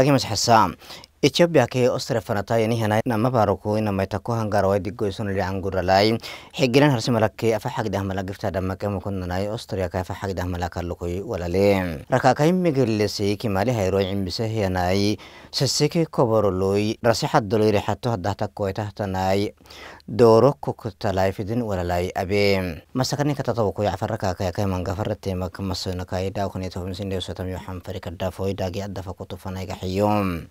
مساكي مسح السام Ethiopia ke osre fanata yani hana nama baroko ina mai tako hangara wai diggo isun li angura lai higiran harsi malakke afa hagda hamala gifta damma ke mukun nanai Australia ka afa hagda hamala kallukoi walale raka kai migirle se ki mali hayro imbise hiyanai sasseke koboroloi rasi haddoloi rihatto hadda tako itahtanai دورو كوكتا لايفدين ولا لاي أبي مسكني كتطوكو يعفر كاكا كاي من غفر تيمك مسونا كاي داو كنيتو مسين ديو سوتم يوحم فريق الدافوي داقي الدفا كتو فنايق حيوم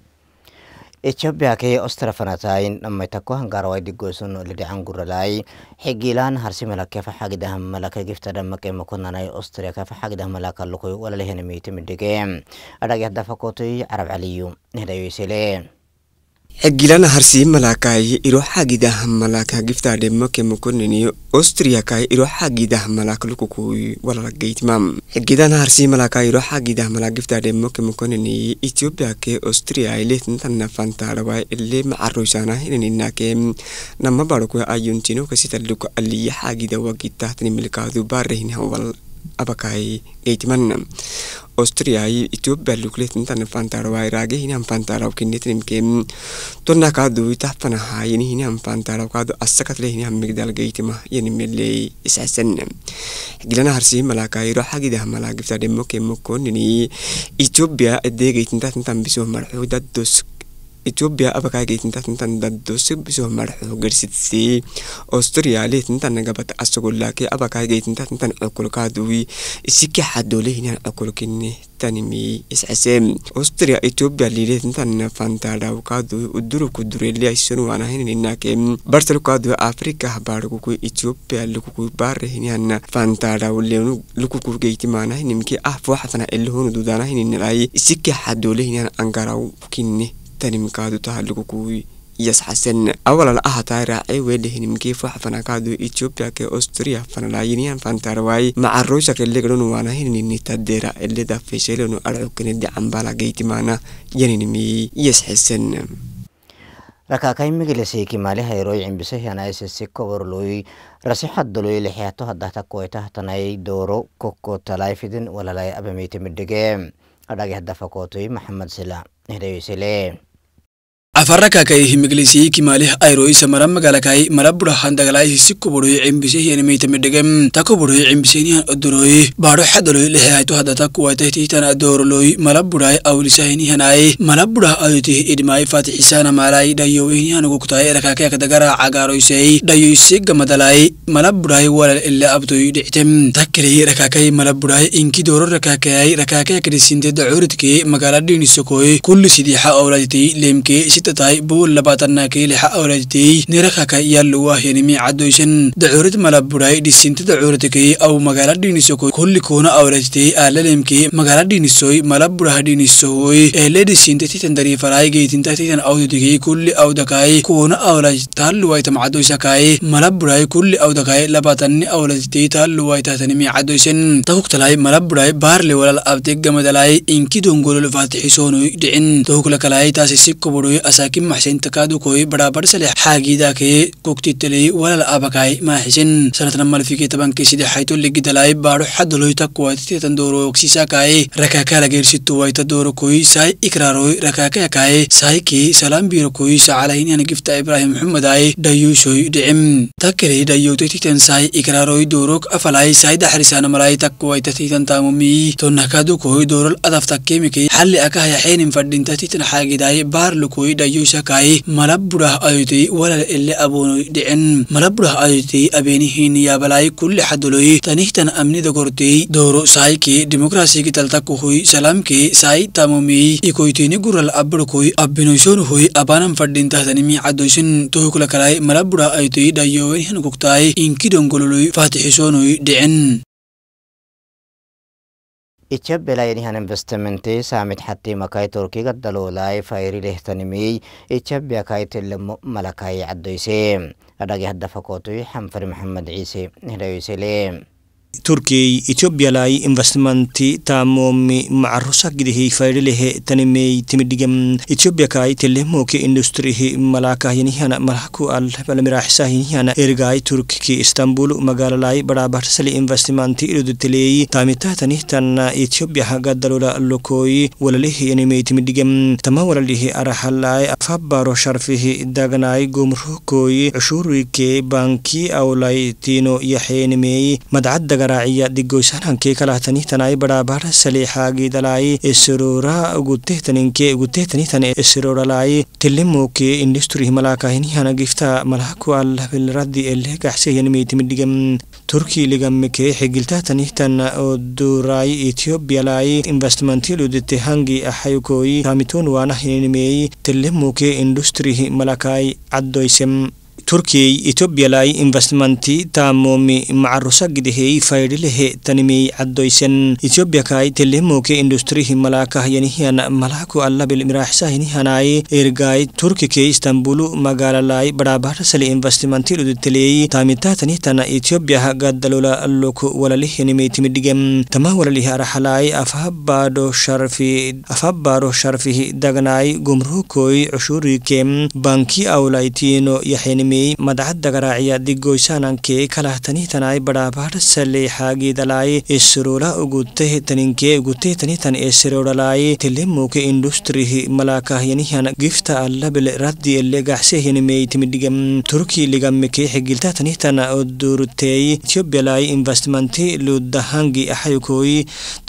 Ethioopiyaakai ostrafanatayin nammaytakko hangarawaydi goysun lidhican guralai xigilaan harsimala kafa xagidah malaka giftada make makonanay ostria kafa xagidah malaka lukuy walalahena miitimidhige adhagyahdafakotoy carab caliyu nedayoysele xigilana harsii malaakaaye iro xagidah malak hagiftaadhemoke mokoneniyo ostriyakaye iro xagidah malak lukukuy walalageytmam xigidan harsii malaka iro xagidah malak giftaadhemoke mokoneniye etiyoopiyake ostriyaay lehtantana ile macaroysaana hinininaake nama barokwe ayuntino kasitalluk aliya xagida wagitahtani milkaadu baarehinhawal itu Austria kini i ini geitimanam ostriyaai itiopia lukletintan fantarawaairaage hinam fantaraw kinnitnimkeem tonnakaado itahpanahaa yeni hinam fantaraw kaado assakatle hinam migdal geitima demo kemo gilana harsii malaakairo xagidah malaagibta dhemmo keemmokoonini nta bisu bisoh dat dus ኢትዮጵያ ኣብ ኣካጌ ትንታትንታን ዳዶሴ ብሶማርሑ ገርሲትሴ ኦስትሪያሌ ትንታን ገባት ኣሰጎላኬ ኣብ ኣካጌ ትንታትንታን ዕኩልካድዊ እስኪ ሓዶለ ሂንያን ዕኩልክኒ ታኒሚ ይስዕሴ ኦስትሪያ ኢትዮጵያ ሊሌ ትንታን ፋንታዳውካዱ እድሩ ኩዱሬሌ ኣይሰኑ ዋና ሂንንናኬ ባርሰልካዱ ኣፍሪካ ባርኩኩ ኢትዮጵያ ልኩኩ ባር ሂንያን ፋንታዳውሌኑ ልኩኩ ገይቲማና ሂንምኬ ኣፍዋሕፈና ኤልሆኑ ዱዳና ሂንንላይ እስኪ ሓዶለ ሂንያን ኣንጋራው ክኒ كوي tani mikaadu tahalugu kuwi yasxasen awalal ahataa raacay weedhehinimkii faxfanakaadu etiopiyake ostriya fanalaayiniyan fantarwaay macaruushaka legronu waana hinini tadeera eleda feshelenu arcukenedi cambala geytimaana yaninimi yasxasen rakakai migilasiki mali hayroi cimbisahianaisisi koborloi rasihaddoloi lixiato haddahta koitahtanai dooro kokotalaaifidin walalai abamiitimidhige adhagi haddafakotoi maxamed sila hidhayoisile afarakakai himiglisii kimalih airoisa mara magalakai mara burahandagala hisi koboroi cimbisehyanimaitamidhegem ta koboroi cimbisenihan odoroi baro xadoloi lehehaito hadata kuwaitahtiitan adoroloi mala burai awlisahenihanai mala burah ayotih idhimai fatixisana malai dhayowehinihanugugtai erakakakadagara cagaroisei dhayoise gamadalai mala burai walal ila abtoi dhictem takelei rakakai mala burai inki doro rakakai rakakai kadhisinte magala dhinisokoi kulli sidiixa owladitei leemkee تتاي بول لباتناكي لحق ورجتي نرخك يالوا هنمي عدوشن دعورت ملابوراي دي سنت دعورتكي أو مغالا دي دينيسوكو كل كونا أولادتي أورجتي آلالمكي مغالا دينيسوي ملابورا دينيسوي إلي دي سنت داري فراي جي جيتن تتن أودتكي كل أو دكاي كونا أولاد أورجتال لوايتم عدوشكاي ملابوراي كل أو دكاي لباتني أولادتي تال لوايتاتنمي عدوشن تاوك توقتلاي ملابوراي بارلي ولا الأبتك جمدلاي إنكي دونغولو الفاتحي سونو تاوك لكلاي تاسي سيكو بروي أس مساكين محسن تكادو كوي برا برسل حاجي داكي كوكتي تلي ولا الأبكاي ما حسن سنة نمال في كتابان كيسيدي حيتو اللي لاي بارو حد لوي تكوات تندورو وكسيسا كاي ركاكا لغير ستو واي تدورو كوي ساي إكراروي ركاكا كاي ساي كي سلام بيرو كوي سعالهين يعني قفتا إبراهيم محمد آي دايو شوي دعم تكري دايو تيتن ساي إكراروي دوروك أفلاي ساي حرسان مراي تكوات تيتن تامومي تنكادو كوي دورو الأدف تكيمي تكيمكي حل أكاها حين فردين تيتن حاجي داي بار لكوي دايو ayuu shakaayee mala buraah ayotii walal illee aboonu dhicin mala buraah ayotii abeenihiin yaabalaay kulli xadoloy tanihtan amnida gortey dooro kuhui dimokiraasiigi taltakkuhuy salaamkee saayi taamumey ikoytiini gural abarkoy abbinoysoonuhoy abaanam fadhintahtanimi caddoysin tohuklakalaay mala buraah ayotii dhayoowenihan kugtaay inkidongololoy faatixisoonoy dhicin إيجاب بلايني هان انفستمنتي سامت حتي مكاي توركي قد دلولاي فايري ليه تنمي إيجاب بياكاي تلم عدو يسيم أداقي هدفكوتوي حنفر محمد عيسي نهلا يسليم turkey ኢትዮጵያ ላይ ኢንቨስትመንት ታሞሚ macrusa gidihi faidelehe tanimey timidhigam ኢትዮጵያካይ telemoke industrihi malakah yinihana malhaku al balmiraxisah yinihana ergaai istanbul magaalalai badhabarsali investmenti iduduteleey taamitahtanihtan ኢትዮጵያ gadalola lokoi walalihi yanimey timidhigam tama walalihi arahalai afabaro sharfihi dagnai gomruhkoi cushuruike banki aulai tino yaxeenimey madcadda garaaciya diggoysanankee kalahtanihtanai badhaabara saliixaagiidalaayi eseroora ugutehtaninkee ugutehtanitan eserooralaayi tilimuke indhisturi himalaakahinihana gifta malahaku allabilraddi elegaxsehyanimiitimidigam turki ligamike xigiltahtanihtan oduraayi etiyobialaayi investmentiludite hangi ahayukooyi taamitoon waanahininimeeyi tilimuke indhusturi himalakaai turkiyey ኢትዮጵያ ላይ ኢንቨስትመንቲ ታሞሚ ማዓሩሳ ግድሄይ ፋይድልሄ ተኒሜይ ዓዶይሰን ኢትዮጵያካይ ቴሌሞኬ ኢንዱስትሪ ሂመላካህ የኒህያና መላኩ አላብል ሚራሕሳ ሂኒህናይ ኤርጋይ ቱርኪኬ ኢስታንቡሉ መጋላላይ በዳባረሰሊ ኢንቨስትመንቲ ሉድትሌይ ታሚታተኒህ ተና ኢትዮጵያህ ጋደሎላ ሎኩ ወለሊህ የኒሜይ ትምድገም ተማ ወለሊህ አራሕላይ አፋባዶ ሸርፊህ ዳግናይ ጉምሩኮይ ዑሹሪኬም ባንኪ አውላይቲኖ የሐኒሜ qiimeeyey madaxda garaaciya diggoysaanankee kalahtanihtanai badhaabaadh saleexaagiidalaayi isrola uguteh taninkee uguteh tanihtan ee siroodhalaayi telemuke industrihi malaakahyanihan gifta allabel raddiele gaxsehinimey timidhigam turki ligamike xigilta tanihtan oduruteey etiobialaayi investmenti ludahangi axayukooyi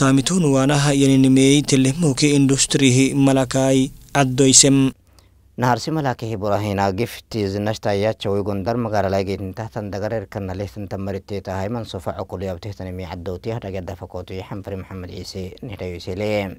taamituun waanaha yaninimey telemuke industrihi malaakaay addoysem نهارسي ملاكه براهينا قفت زنشتا ياتشا ويقون در مغارة لاقيتن تحتن دقرر كنا ليثن تمرتي تهايمن صفا عقول يابتهتن مي عدوتي هرقا دفقوتي حنفري محمد عيسي نهدا يسيلي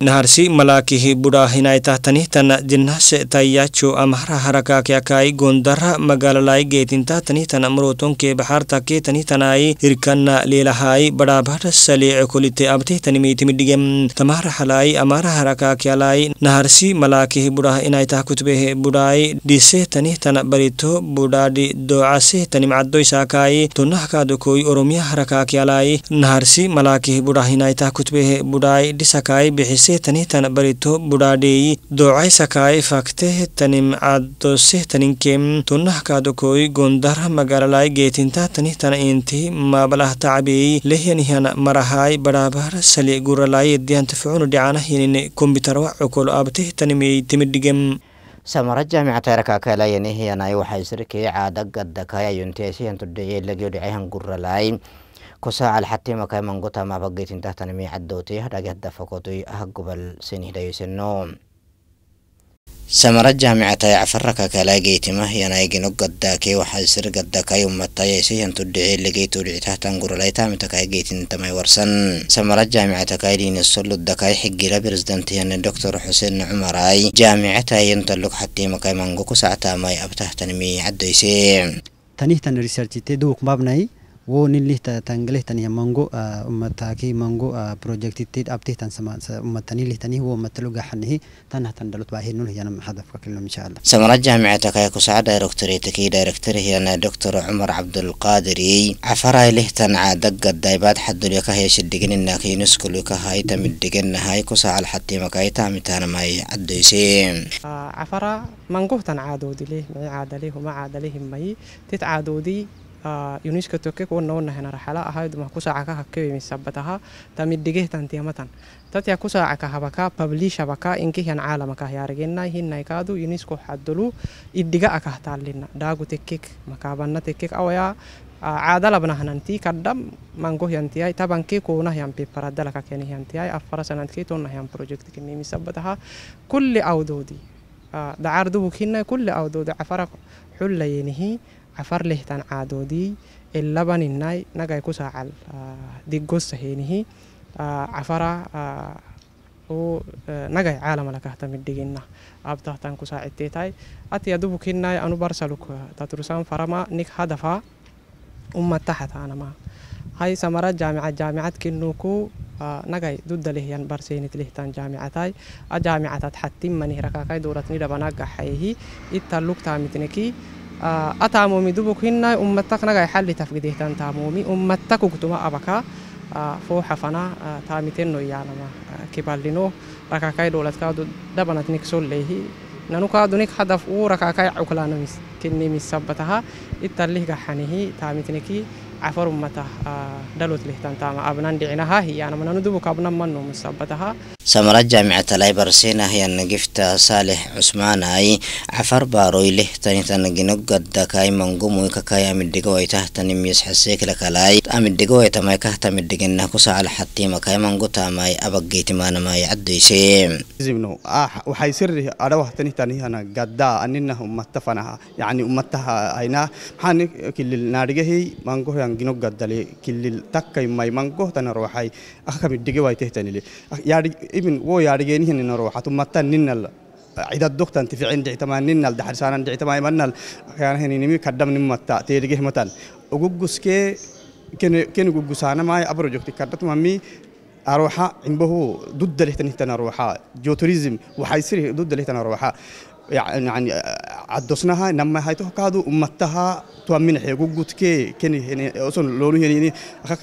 naharsi malakihi buda hinaitahtanih tana jinnah setaiya cho amhara haraka kyakai gondarra magalalai geetintahtani tana mroton ke bahartake tani tanai hirkanna leelahai badabhata saliico kolite abteh tanimitimidhigem tamahra halai amara haraka kyalai naharsi malakihi buda inaitah kutbehe budai diseh tanih tana barito budadi docaseh tanimcaddoy saakai tonnahkadokoi oromiya haraka kyalai naharsi malakihi buda hinaitah kutbehe budai disakai bixis ase tanitan barito budhadheey doocaysakai fakte tanim caddose taninkem tunahkadokoi gondara magalalai geetinta tanihtan inti mabalah tacbeey lehyanihan marahai badhabar sali guralai diyantaficunu dhicanahinine kombitarwa cokol abteh tanimey timidhigem samara jaamicatayrakaa kalayanihiyanai waxay sirkii caada كوسا على حتى ما كان من قطع ما بقيت انتهى تنمي عدوتي هذا قد فقوتي أهقبل سنه دايس النوم سمرت جامعة يعفرك كلاقيت ما هي نايجي نقدك وحسر قدك يوم الطيسي أن تدعي اللي جيت ودعي تحت أنقر ليتا متكايجيت أنت ما يورسن سمرت جامعة كايلين السل الدكاي حقي لبرزدنتي أن الدكتور حسين عمراي جامعة ينطلق حتى ما كاي منقوك ساعتها ما مي عدو عدويسي تنيه تن ريسيرتي تدوك مبني wo nilih tangalih tani mango ummataki mango projectitid abtih tan sama ummatani lih tani wo ummatluga hanihi tanah tan dalut bahinul yana hadafka kullu insha Allah samara jami'ataka ya kusada doktoritaki director yana doktor Umar Abdul Qadiri afara lih tan adagga daibad haddul yakahay shidiginna kinus kullu kahay tamiddigenna hay kusa al hatima kayta mitana may addaysi afara mango tan aadodi lih may aadalih ma aadalih may tit aadodi yuuniska tokke kuwa noona hena raxala ahaydu ma kusaca ka habkewe misabataha tamid dhigeh tantiyamatan tatya kusaca ka habaka publish habaka inkihian caalamaka yaargenai hinnaikaadu yuunisko xadulu iddiga akah taallina dhaagu tekkek makaabanna tekkek awaya caadalabnahananti kaddham mangohyantiyai tabanki kuunahyan piparadalaka kenihantiyai afara sanadki tonahyan project kinimisabataha kulli awdoodi dacaar dubuk hinnai kulli awdoodi cafara xullayenihii عفر له تن عادودي اللبن الناي نجاي كوسا على دي جوس هنيه عفرا و نجاي عالم لك هتم الدينا أبتها تن كوسا عتيتاي أتي يدوبك الناي أنو برسلك تترسان فرما نك هدفا أمة تحت أنا ما هاي سمرات جامعة جامعات كنوكو نجاي ضد اللي هي برسينة اللي تان جامعتاي الجامعات حتى من هي ركاكاي دورتني ربنا جحيه إتلوك تامتنكي آه، أتامومي دوبك هنا أمتك نجاي حل تفقده تان تامومي أمتك وكتما أبكا آه، فو حفنا آه، تامتين نو يعني كبالينو ركاكاي دولت كادو دبنت نكسول ليه نانو كادو نك هدف وركاكاي عقلانا مس كني مس سبتها إتاليه جحنيه تامتنكي samaرad jaamicata laibarsiinah yana gifta saalih cusmaanai cafar baaroyleh tanitanaginogadakai mangumui kakai amidhigawaytahtanimyisxaseeklekalai amidhigawaytamai kahtamidigenah kusacal xatimakai mangutaamai abageytimaanamai caddoyseezibno waxay sirih adhawahtanihtanihana gaddaa aninah ummata fanaha yani ummataha aynaa maxaan kilil naadhigahey mangoh ان جنوك قدلي كل تكا يماي يمانكو تنا روحي أخا مدقي واي تهتني لي ياري ابن و يا جيني هنا روح ثم تن ننال عدد دكتور أنت في عندي تمان ننال دحر سان عندي تمان منال كان هني نمي كدم نمتا تيرجه متان وجوجس كي كن كن جوجسانا ما أبرو جوكتي كدت مامي أروحا إن بهو ضد اللي تنا أروحا جو توريزم وحيصير ضد اللي تنهتنا أروحا يعني عدسناها نما هاي تهكادو أمتها تؤمن حي جوجت كي كني هنا أصلا لونه هنا أخاك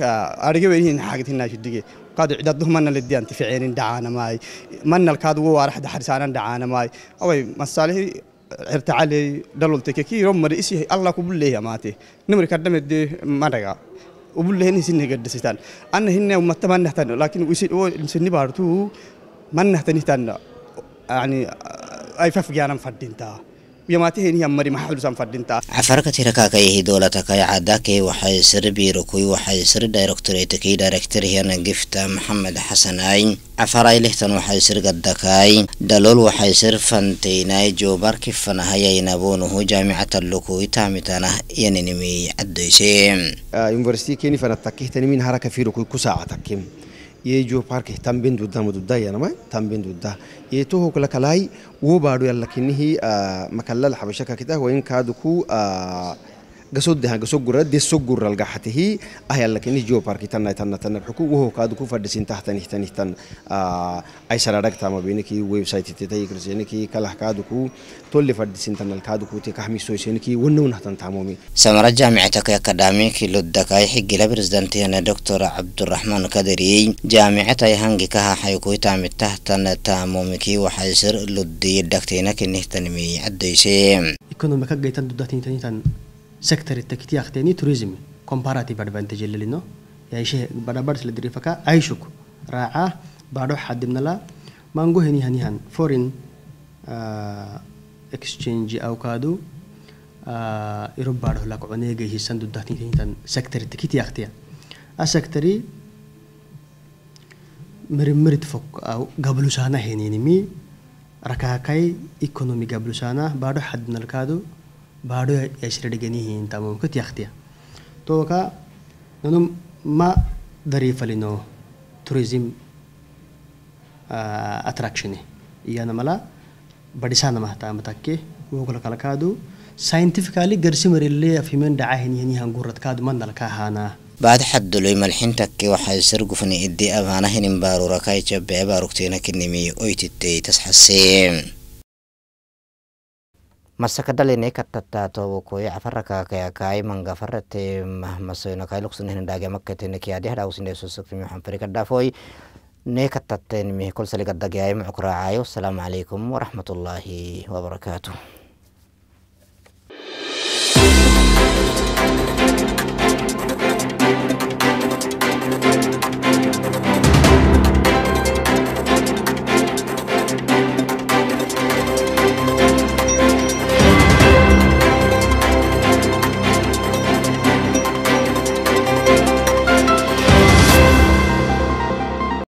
أرجع وين هنا حاجة هنا شو دقي قاد عددهم من اللي أنت في عين دعانا ماي من الكاد هو راح دحرسانا دعانا ماي أوي مساله ارتعالي دلولتكي يوم رئيسي الله كبله يا ماتي نمر كدم دي مرقة وبله هني سنة قد ستان أنا هنا ومتى ما نهتن لكن ويسي سنة بارتو ما نهتن يعني ayfaf gaanan fadhintaa yamaatiin yammari maxalusan fadhintaa cafarka tiraka kayahi dowlata kaya caadaakay waxay sir biiro kuy waxay sir directorate kii director hiyana gifta maxamed xasanayn cafaray lihtan waxay sir gaddakaay dhalool waxay sir fantaynay joobarki fanahayaynaboonuhu jaamicata lukuy taamitanah yaninimi caddoysee university keeni fanatakkihtanimiin haraka fiirukuy ku saacatakim yeju parke tambin dudda mudda yana ma tambin dudda yeto ho kala kalai wo baadu yalla kinhi makallal habashaka kita ho in kadu ku قصودها قصود قرة دي سوق قرة القحته هي أهي لكن الجو بارك تنا تنا تنا الحكو وهو كاد كوفا دسين تحت نه تنه تن آه، أي سرارك تام بينك ويب سايت تتاي كرسينك كله كاد كو تولي فدسين تنا الكاد كو تكحمي سويسينك ونون هتن تامومي سمر جامعة كي أكاديميك للدكاي حق لبرزدنتين دكتور عبد الرحمن كدري جامعة يهنج كها حيكو تام تحت تامومك وحيصير للدي دكتينك نه تنمي عديسي يكونوا مكجيتن دكتين تنتن سكتر التكتي أختيني توريزم كومباراتي بعد اللي لنا يعني شيء بعد بعد سلدري فكا أي راعة بعد حد من ما نقول هني هني هن فورين اكسشينج آه، أو كادو آه، يرب بعد هلا كونيجة هي سندو دهني تين تن سكتر التكتي أختيا السكتري مري مريت فوق أو قبل سنة هني نمي ركاكاي اقتصادي قبل سنة بعد حد من الكادو ভাড়ো এসরে গেনি হিন তামুম কো তিয়াখতিয়া তো কা ননুম মা দরি ফলিনো টুরিজম ಅಟ್ರಾಕ್ಷನ್ ಈಗ ನಮ್ಮಲ್ಲ ಬಡಿಸ ನಮ್ಮ ತಾಮತಕ್ಕೆ ಹೋಗಲ ಕಲಕಾದು ಸೈಂಟಿಫಿಕಲಿ ಗರ್ಸಿಮರಿಲ್ಲಿ ಅಫಿಮೆನ್ ಡಾಹಿನಿ ಹನಿ ಹಂಗುರತ್ ಕಾದು ಮಂದಲ ಕಾಹಾನ بعد حد لوي ملحن تكي وحي سرقفني إدي أبانا هنم بارو ركاي جبه بارو كتينا كنمي أويتي تسحسين marsakadalene katatatowokoye afarakakayakaai mangafarate mahmasoynokai luksunehendagemaketenekiyadihadausinesosokfimihanferikadafoi nekatatenimih kol saligadagayai mucukraacayo asalaamu calaykum waraxmat ullaahi wabarakaatuh thank you